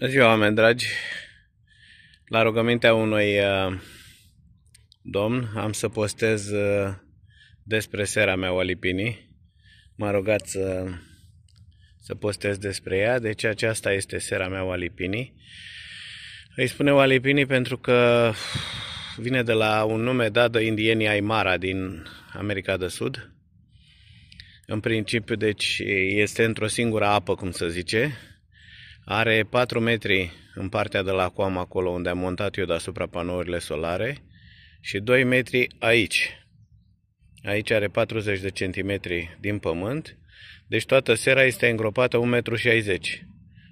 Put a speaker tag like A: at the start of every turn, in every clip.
A: Bună ziua, oameni dragi! La rugămintea unui uh, domn am să postez uh, despre sera mea Olipini. M-a rugat să, să postez despre ea, deci aceasta este sera mea Olipini. Îi spune Olipini pentru că vine de la un nume dat de indienii Aymara din America de Sud. În principiu, deci, este într-o singură apă, cum să zice, are 4 metri în partea de la coam acolo unde am montat eu deasupra panourile solare și 2 metri aici. Aici are 40 de centimetri din pământ, deci toată sera este îngropată 1,60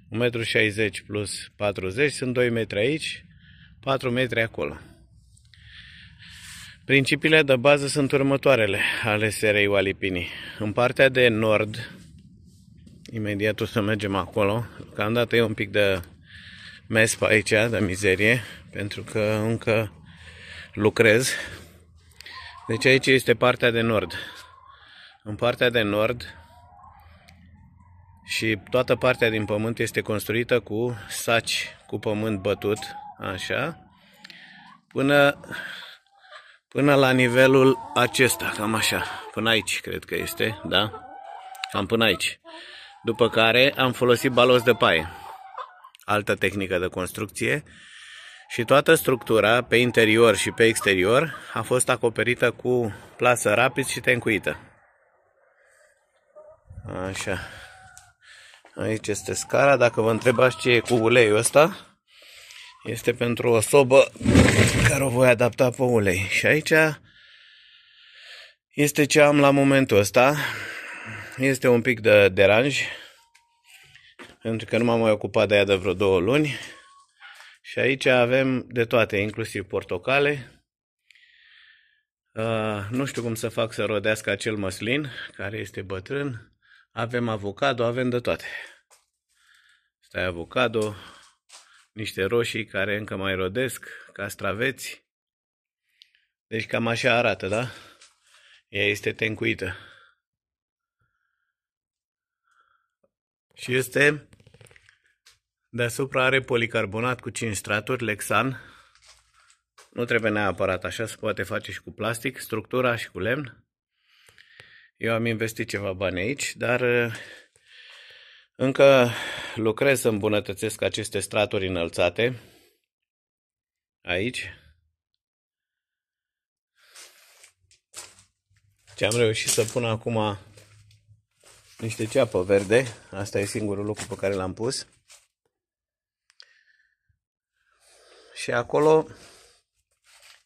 A: m. 1,60 m plus 40 sunt 2 metri aici, 4 metri acolo. Principiile de bază sunt următoarele ale serei Walipini. În partea de nord, Imediat o să mergem acolo. dată e un pic de mes pe aici, de mizerie, pentru că încă lucrez. Deci aici este partea de nord. În partea de nord și toată partea din pământ este construită cu saci cu pământ bătut, așa, până, până la nivelul acesta, cam așa, până aici cred că este, da? Cam până aici. După care am folosit balos de paie, altă tehnică de construcție, și toată structura, pe interior și pe exterior, a fost acoperită cu plasă rapid și tencuită. Așa. Aici este scara. Dacă vă întrebați ce e cu uleiul ăsta, este pentru o sobă care o voi adapta pe ulei. Și aici este ce am la momentul ăsta este un pic de deranj, pentru că nu m-am mai ocupat de ea de vreo două luni. Și aici avem de toate, inclusiv portocale. Uh, nu știu cum să fac să rodească acel măslin, care este bătrân. Avem avocado, avem de toate. Stai avocado, niște roșii care încă mai rodesc, castraveți. Deci cam așa arată, da? Ea este tencuită. și este deasupra are policarbonat cu 5 straturi, Lexan. Nu trebuie neapărat așa, se poate face și cu plastic, structura și cu lemn. Eu am investit ceva bani aici, dar uh, încă lucrez să îmbunătățesc aceste straturi înălțate. Aici. Ce am reușit să pun acum niște ceapă verde. Asta e singurul lucru pe care l-am pus. Și acolo,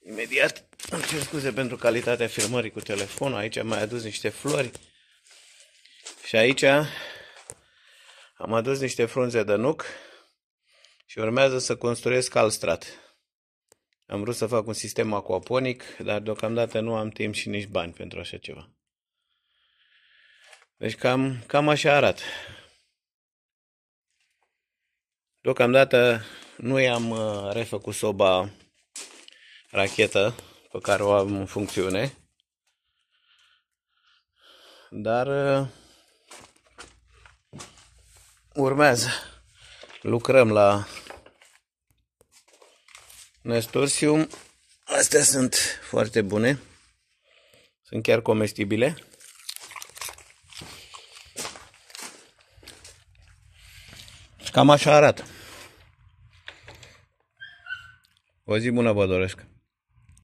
A: imediat, îmi cer scuze pentru calitatea filmării cu telefonul. Aici am mai adus niște flori. Și aici am adus niște frunze de nuc și urmează să construiesc strat. Am vrut să fac un sistem aquaponic, dar deocamdată nu am timp și nici bani pentru așa ceva. Deci cam, cam așa arată. Deocamdată nu i-am uh, refăcut soba rachetă pe care o am în funcțiune. Dar uh, urmează. Lucrăm la Nestorsium. Astea sunt foarte bune. Sunt chiar comestibile. cam așa arată. O zi bună vă doresc!